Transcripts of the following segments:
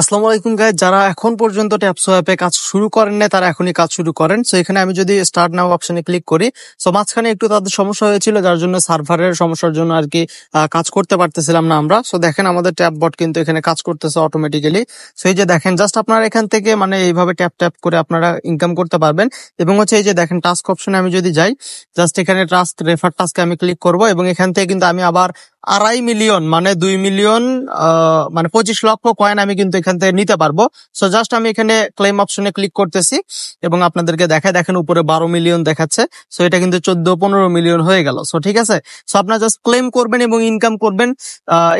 আসসালামু আলাইকুম গাই যারা এখন পর্যন্ত ট্যাপসো অ্যাপে কাজ শুরু করেন না তারা এখনই কাজ শুরু করেন সো এখানে আমি যদি স্টার্ট নাও অপশনে ক্লিক করি সো মাঝখানে একটু তাদের সমস্যা হয়েছিল যার জন্য সার্ভারের সমস্যার জন্য আর কি কাজ করতে পারতেছিলাম না আমরা সো দেখেন আমাদের ট্যাপ বট কিন্তু এখানে কাজ করতেছে অটোমেটিক্যালি সো এই যে দেখেন জাস্ট আপনারা এখান থেকে মানে এইভাবে ট্যাপ ট্যাপ করে আপনারা ইনকাম করতে পারবেন এবং হচ্ছে এই যে দেখেন টাস্ক অপশনে আমি যদি যাই জাস্ট এখানে টাস্ক রেফার টাস্কে আমি ক্লিক করব এবং এখান থেকে কিন্তু আমি আবার আড়াই মিলিয়ন মানে দুই মিলিয়ন মানে পঁচিশ লক্ষ কয়েন আমি কিন্তু এখান থেকে নিতে পারবো সো জাস্ট আমি এখানে ক্লেম অপশনে ক্লিক করতেছি এবং আপনাদেরকে দেখায় দেখেন উপরে বারো মিলিয়ন দেখাচ্ছে সো এটা কিন্তু চোদ্দ পনেরো মিলিয়ন হয়ে গেল সো ঠিক আছে সো আপনার জাস্ট ক্লেম করবেন এবং ইনকাম করবেন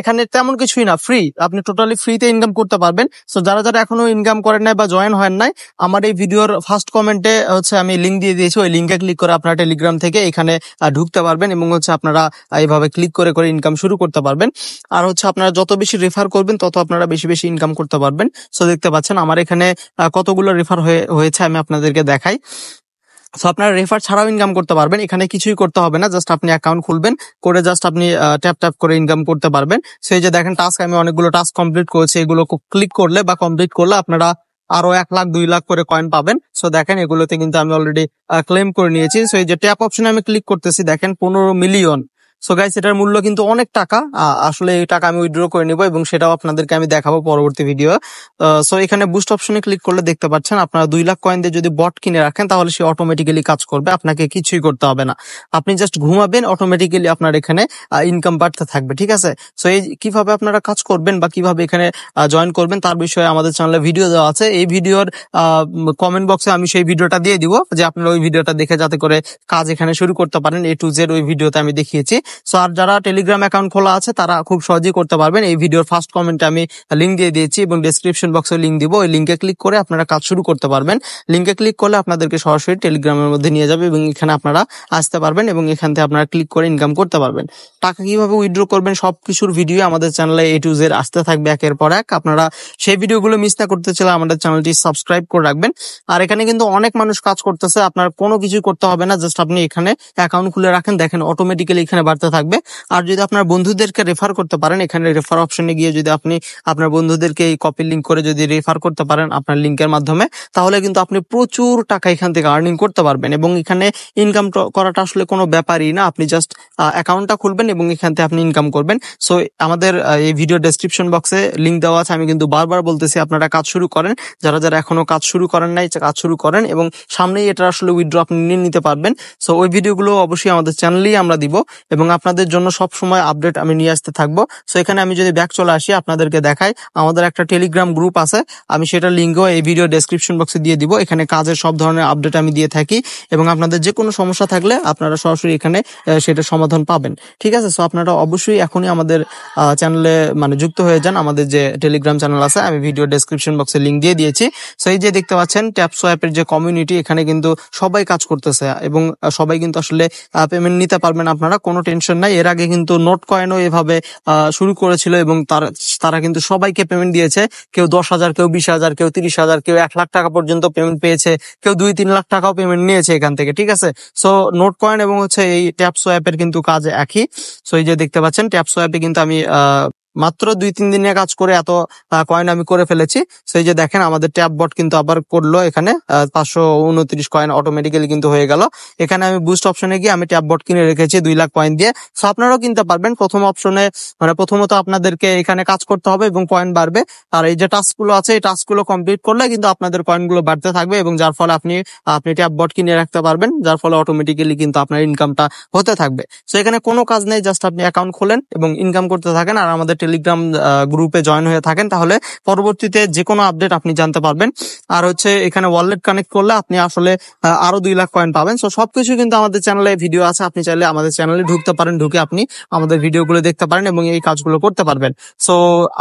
এখানে তেমন কিছুই না ফ্রি আপনি টোটালি ফ্রিতে ইনকাম করতে পারবেন সো যারা যারা এখনো ইনকাম করেন নাই বা জয়েন হয় নাই আমার এই ভিডিওর ফার্স্ট কমেন্টে হচ্ছে আমি লিঙ্ক দিয়ে দিয়েছি ওই লিঙ্কে ক্লিক করে আপনারা টেলিগ্রাম থেকে এখানে ঢুকতে পারবেন এবং হচ্ছে আপনারা এইভাবে ক্লিক করে করে ইনকাম শুরু করতে পারবেন আর হচ্ছে আপনারা যত বেশি রেফার করবেন তত আপনারা বেশি বেশি ইনকাম করতে পারবেন সো দেখতে পাচ্ছেন আমার এখানে কতগুলো রেফার হয়েছে আমি আপনাদেরকে দেখাই সো আপনারা রেফার ছাড়াও ইনকাম করতে পারবেন এখানে কিছুই করতে হবে না জাস্ট আপনি অ্যাকাউন্ট খুলবেন করে জাস্ট আপনি ট্যাপ ট্যাপ করে ইনকাম করতে পারবেন সো এই যে দেখেন টাস্ক আমি অনেকগুলো টাস্ক কমপ্লিট করেছি এগুলো ক্লিক করলে বা কমপ্লিট করলে আপনারা আরো এক লাখ দুই লাখ করে কয়েন পাবেন সো দেখেন এগুলোতে কিন্তু আমি অলরেডি ক্লেম করে নিয়েছি সো এই যে ট্যাপ অপশনে আমি ক্লিক করতেছি দেখেন পনেরো মিলিয়ন সো গাইস এটার মূল্য কিন্তু অনেক টাকা আসলে এই টাকা আমি উইথড্র করে নেবো এবং সেটাও আপনাদেরকে আমি দেখাবো পরবর্তী ভিডিও সো এখানে বুস্ট অপশনে ক্লিক করলে দেখতে পাচ্ছেন আপনারা দুই লাখ কয়েন দিয়ে যদি বট কিনে রাখেন তাহলে সে অটোমেটিক্যালি কাজ করবে আপনাকে কিছুই করতে হবে না আপনি জাস্ট ঘুমাবেন অটোমেটিক্যালি আপনার এখানে ইনকাম বাড়তে থাকবে ঠিক আছে সো এই কিভাবে আপনারা কাজ করবেন বা কিভাবে এখানে জয়েন করবেন তার বিষয়ে আমাদের চ্যানেলে ভিডিও দেওয়া আছে এই ভিডিওর কমেন্ট বক্সে আমি সেই ভিডিওটা দিয়ে দিব যে আপনারা ওই ভিডিওটা দেখে যাতে করে কাজ এখানে শুরু করতে পারেন এ টু জেড ওই ভিডিওতে আমি দেখিয়েছি সো আর যারা টেলিগ্রাম অ্যাকাউন্ট খোলা আছে তারা খুব সহজেই করতে পারবেন এই ভিডিওর ফার্স্ট কমেন্টে আমি লিঙ্ক দিয়ে দিয়েছি এবং ডিসক্রিপশন বক্সে লিঙ্ক দিব ওই লিঙ্কে ক্লিক করে আপনারা কাজ শুরু করতে পারবেন লিঙ্কে ক্লিক করলে আপনাদেরকে সরাসরি টেলিগ্রামের মধ্যে নিয়ে যাবে এবং এখানে আপনারা আসতে পারবেন এবং এখান থেকে আপনারা ক্লিক করে ইনকাম করতে পারবেন টাকা কিভাবে উইথড্র করবেন সব কিছুর ভিডিও আমাদের চ্যানেলে এ টু জেড আসতে থাকবে একের পর এক আপনারা সেই ভিডিওগুলো মিস না করতে চাইলে আমাদের চ্যানেলটি সাবস্ক্রাইব করে রাখবেন আর এখানে কিন্তু অনেক মানুষ কাজ করতেছে আপনার কোনো কিছু করতে হবে না জাস্ট আপনি এখানে অ্যাকাউন্ট খুলে রাখেন দেখেন অটোমেটিক্যালি এখানে বাড়তে থাকবে আর যদি আপনার বন্ধুদেরকে রেফার করতে পারেন এখানে রেফার অপশনে গিয়ে যদি আপনি আপনার বন্ধুদেরকে এই কপি লিঙ্ক করে যদি রেফার করতে পারেন আপনার লিঙ্কের মাধ্যমে তাহলে কিন্তু আপনি প্রচুর টাকা এখান থেকে আর্নিং করতে পারবেন এবং এখানে ইনকাম করাটা আসলে কোনো ব্যাপারই না আপনি জাস্ট অ্যাকাউন্টটা খুলবেন এবং এখান থেকে আপনি ইনকাম করবেন সো আমাদের এই ভিডিও ডেসক্রিপশন বক্সে লিঙ্ক দেওয়া আছে আমি কিন্তু বারবার বলতেছি আপনারা কাজ শুরু করেন যারা যারা এখনো কাজ শুরু করেন নাই কাজ শুরু করেন এবং সামনেই এটা আসলে উইথড্র আপনি নিয়ে নিতে পারবেন সো ওই ভিডিওগুলো অবশ্যই আমাদের চ্যানেলেই আমরা দিব এবং আপনাদের জন্য সব সময় আপডেট আমি নিয়ে আসতে থাকবো সো এখানে আমি যদি ব্যাক চলে আসি আপনাদেরকে দেখাই আমাদের একটা টেলিগ্রাম গ্রুপ আছে আমি সেটা লিঙ্কও এই ভিডিও ডেসক্রিপশন বক্সে দিয়ে দিব এখানে কাজের সব ধরনের আপডেট আমি দিয়ে থাকি এবং আপনাদের যে কোনো সমস্যা থাকলে আপনারা সরাসরি এখানে সেটা সমাধান সমাধান পাবেন ঠিক আছে সো আপনারা অবশ্যই এখনই আমাদের চ্যানেলে মানে যুক্ত হয়ে যান আমাদের যে টেলিগ্রাম চ্যানেল আছে আমি ভিডিও ডেসক্রিপশন বক্সে লিঙ্ক দিয়ে দিয়েছি সো এই যে দেখতে পাচ্ছেন ট্যাপ সোয়াপের যে কমিউনিটি এখানে কিন্তু সবাই কাজ করতেছে এবং সবাই কিন্তু আসলে পেমেন্ট নিতে পারবেন আপনারা কোনো টেনশন নাই এর আগে কিন্তু নোট কয়েনও এভাবে শুরু করেছিল এবং তারা তারা কিন্তু সবাইকে পেমেন্ট দিয়েছে কেউ দশ হাজার কেউ বিশ হাজার কেউ তিরিশ হাজার কেউ এক লাখ টাকা পর্যন্ত পেমেন্ট পেয়েছে কেউ দুই তিন লাখ টাকাও পেমেন্ট নিয়েছে এখান থেকে ঠিক আছে সো নোট কয়েন এবং হচ্ছে এই ট্যাপ সোয়াপের কিন্তু কিন্তু কাজ একই সো এই যে দেখতে পাচ্ছেন ট্যাপ সোয়াপে কিন্তু আমি মাত্র দুই তিন দিনে কাজ করে এত কয়েন আমি করে ফেলেছি সেই যে দেখেন আমাদের ট্যাব বট কিন্তু আবার করলো এখানে পাঁচশো উনত্রিশ কয়েন অটোমেটিক্যালি কিন্তু হয়ে গেল এখানে আমি বুস্ট অপশনে গিয়ে আমি ট্যাব বট কিনে রেখেছি দুই লাখ কয়েন দিয়ে সো আপনারাও কিনতে পারবেন প্রথম অপশনে মানে প্রথমত আপনাদেরকে এখানে কাজ করতে হবে এবং কয়েন বাড়বে আর এই যে টাস্কগুলো আছে এই টাস্কগুলো কমপ্লিট করলে কিন্তু আপনাদের কয়েনগুলো বাড়তে থাকবে এবং যার ফলে আপনি আপনি ট্যাব বট কিনে রাখতে পারবেন যার ফলে অটোমেটিক্যালি কিন্তু আপনার ইনকামটা হতে থাকবে সো এখানে কোনো কাজ নেই জাস্ট আপনি অ্যাকাউন্ট খোলেন এবং ইনকাম করতে থাকেন আর আমাদের টেলিগ্রাম গ্রুপে জয়েন হয়ে থাকেন তাহলে পরবর্তীতে যে কোনো আপডেট আপনি জানতে পারবেন আর হচ্ছে এখানে ওয়ালেট কানেক্ট করলে আপনি আসলে আরো দুই লাখ কয়েন পাবেন সো সবকিছু কিন্তু আমাদের চ্যানেলে ভিডিও আছে আপনি চাইলে আমাদের চ্যানেলে ঢুকতে পারেন ঢুকে আপনি আমাদের ভিডিওগুলো দেখতে পারেন এবং এই কাজগুলো করতে পারবেন সো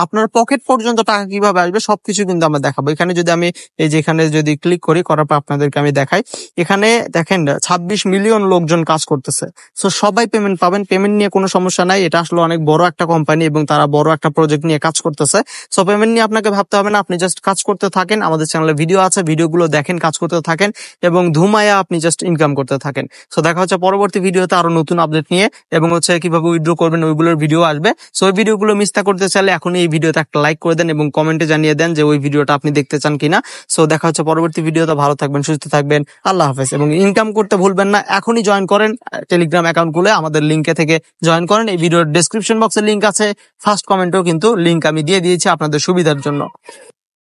আপনার পকেট পর্যন্ত টাকা কিভাবে আসবে সবকিছু কিন্তু আমরা দেখাবো এখানে যদি আমি এই যে এখানে যদি ক্লিক করি করার পর আপনাদেরকে আমি দেখাই এখানে দেখেন ছাব্বিশ মিলিয়ন লোকজন কাজ করতেছে সো সবাই পেমেন্ট পাবেন পেমেন্ট নিয়ে কোনো সমস্যা নাই এটা আসলে অনেক বড় একটা কোম্পানি এবং তারা বড় একটা প্রজেক্ট নিয়ে কাজ করতেছে সো পেমেন্ট নিয়ে আপনাকে ভাবতে হবে না আপনি জাস্ট কাজ করতে থাকেন আমাদের চ্যানেলে ভিডিও আছে ভিডিওগুলো দেখেন কাজ করতে থাকেন এবং ধুমায়া আপনি জাস্ট ইনকাম করতে থাকেন সো দেখা হচ্ছে পরবর্তী ভিডিওতে আরো নতুন আপডেট নিয়ে এবং হচ্ছে কিভাবে উইথড্র করবেন ওইগুলোর ভিডিও আসবে সো ওই ভিডিওগুলো মিস না করতে চাইলে এখন এই ভিডিওতে একটা লাইক করে দেন এবং কমেন্টে জানিয়ে দেন যে ওই ভিডিওটা আপনি দেখতে চান কিনা সো দেখা হচ্ছে পরবর্তী ভিডিওতে ভালো থাকবেন সুস্থ থাকবেন আল্লাহ হাফেজ এবং ইনকাম করতে ভুলবেন না এখনই জয়েন করেন টেলিগ্রাম অ্যাকাউন্ট খুলে আমাদের লিঙ্কে থেকে জয়েন করেন এই ভিডিওর ডিসক্রিপশন বক্সের লিঙ্ক আছে ফার্স্ট কমেন্টেও কিন্তু লিঙ্ক আমি দিয়ে দিয়েছি আপনাদের সুবিধার জন্য